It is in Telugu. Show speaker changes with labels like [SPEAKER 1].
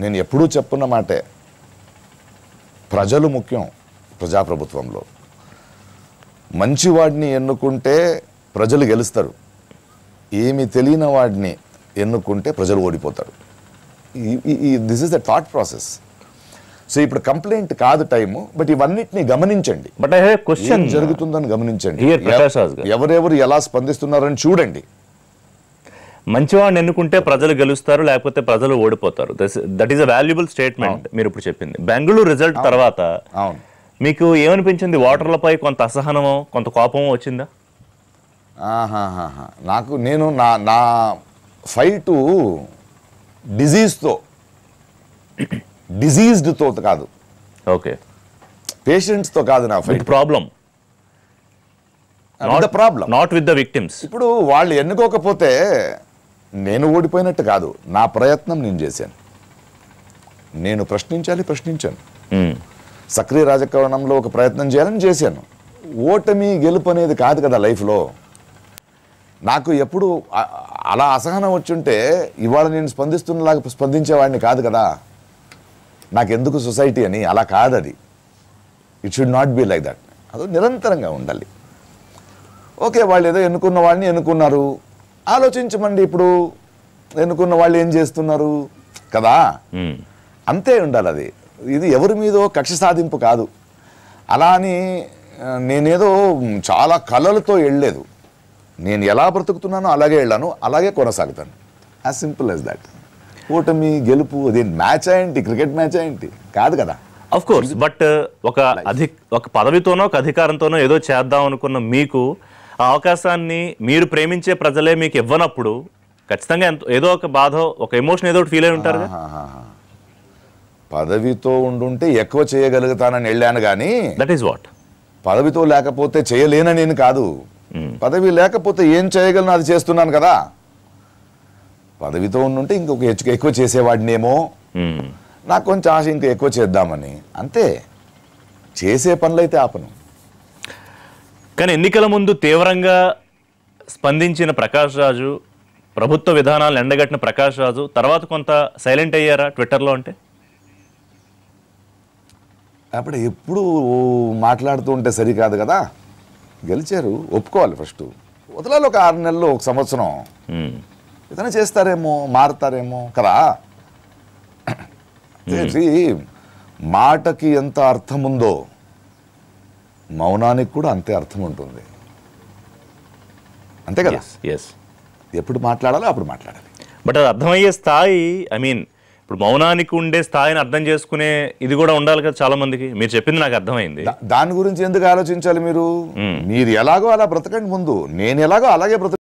[SPEAKER 1] నేను ఎప్పుడూ చెప్పున్న మాటే ప్రజలు ముఖ్యం ప్రజాప్రభుత్వంలో మంచివాడిని ఎన్నుకుంటే ప్రజలు గెలుస్తారు ఏమి తెలియని వాడిని ఎన్నుకుంటే ప్రజలు ఓడిపోతారు this is the thought process so ఇప్పుడు కంప్లైంట్ కాదు టైము బట్ ఇవన్నిటిని గమనించండి బట్ ఐ క్వశ్చన్ జరుగుతుందని గమనించండి
[SPEAKER 2] ఎవరెవరు ఎలా స్పందిస్తున్నారని చూడండి మంచివాడిని ఎన్నుకుంటే ప్రజలు గెలుస్తారు లేకపోతే ప్రజలు ఓడిపోతారు that is a valuable statement మీరు ఇప్పుడు చెప్పింది బెంగళూరు రిజల్ట్ తర్వాత మీకు ఏమనిపించింది ఓటర్లపై కొంత అసహనమో కొంత కోపమో వచ్చిందా నాకు నేను నా నా ఫైటు డిజీజ్తో
[SPEAKER 1] డిజీజ్డ్తో కాదు ఓకే పేషెంట్స్తో కాదు నా fight problem problem not with the victims ఇప్పుడు వాళ్ళు ఎన్నుకోకపోతే నేను ఓడిపోయినట్టు కాదు నా ప్రయత్నం నేను చేశాను నేను ప్రశ్నించాలి ప్రశ్నించాను సక్రియ రాజకారణంలో ఒక ప్రయత్నం చేయాలని చేశాను ఓటమి గెలుపు అనేది కాదు కదా లైఫ్లో నాకు ఎప్పుడు అలా అసహనం వచ్చుంటే ఇవాళ నేను స్పందిస్తున్నలాగా స్పందించేవాడిని కాదు కదా నాకెందుకు సొసైటీ అని అలా కాదు అది it should not be like that అది నిరంతరంగా ఉండాలి ఓకే వాళ్ళు ఏదో ఎన్నుకున్న వాళ్ళని ఎన్నుకున్నారు ఆలోచించమండి ఇప్పుడు ఎన్నుకున్న వాళ్ళు ఏం చేస్తున్నారు కదా అంతే ఉండాలి అది ఇది ఎవరి మీదో కక్ష సాధింపు కాదు అలా అని నేనేదో చాలా కళలతో వెళ్ళలేదు నేను ఎలా బ్రతుకుతున్నానో అలాగే వెళ్ళాను అలాగే కొనసాగుతాను యాజ్ సింపుల్ యాజ్ దాట్ ఓటమి గెలుపు దీని మ్యాచ్ ఏంటి క్రికెట్ మ్యాచ్ ఏంటి కాదు కదా
[SPEAKER 2] అఫ్ కోర్స్ బట్ ఒక అధి ఒక పదవితోనో ఒక అధికారంతోనో ఏదో చేద్దాం అనుకున్న మీకు ఆ అవకాశాన్ని మీరు ప్రేమించే ప్రజలే మీకు ఇవ్వనప్పుడు ఖచ్చితంగా ఏదో ఒక బాధ ఒక ఎమోషన్ ఏదో ఒకటి ఫీల్ అయి ఉంటారు
[SPEAKER 1] పదవితో ఉండుంటే ఎక్కువ చేయగలుగుతానని వెళ్ళాను కానీ దట్ ఈస్ వాట్ పదవితో లేకపోతే చేయలేనని నేను కాదు hmm. పదవి లేకపోతే ఏం చేయగలను అది చేస్తున్నాను కదా పదవితో ఉండుంటే ఇంకొక ఎక్కువ చేసేవాడినేమో hmm. నాకు కొంచెం ఆశ ఇంకా ఎక్కువ చేద్దామని అంతే చేసే పనులైతే ఆపను
[SPEAKER 2] కానీ ఎన్నికల ముందు తీవ్రంగా స్పందించిన ప్రకాష్ రాజు ప్రభుత్వ విధానాలను ఎండగట్టిన ప్రకాష్ రాజు తర్వాత కొంత సైలెంట్ అయ్యారా ట్విట్టర్లో అంటే
[SPEAKER 1] అప్పుడు ఎప్పుడు మాట్లాడుతూ ఉంటే సరికాదు కదా గెలిచారు ఒప్పుకోవాలి ఫస్ట్ వదలాలి ఒక ఆరు నెలలు ఒక సంవత్సరం ఏదైనా చేస్తారేమో మారుతారేమో కదా మాటకి ఎంత అర్థం ఉందో మౌనానికి కూడా అంతే అర్థం ఉంటుంది అంతే కదా
[SPEAKER 2] ఎస్ ఎప్పుడు మాట్లాడాలో అప్పుడు మాట్లాడాలి బట్ అది అర్థమయ్యే స్థాయి ఐ మీన్ ఇప్పుడు మౌనానికి ఉండే స్థాయిని అర్థం చేసుకునే ఇది కూడా ఉండాలి కదా చాలా మందికి మీరు చెప్పింది నాకు అర్థమైంది
[SPEAKER 1] దాని గురించి ఎందుకు ఆలోచించాలి మీరు మీరు ఎలాగో అలా బ్రతకండి ముందు నేను ఎలాగో అలాగే బ్రతక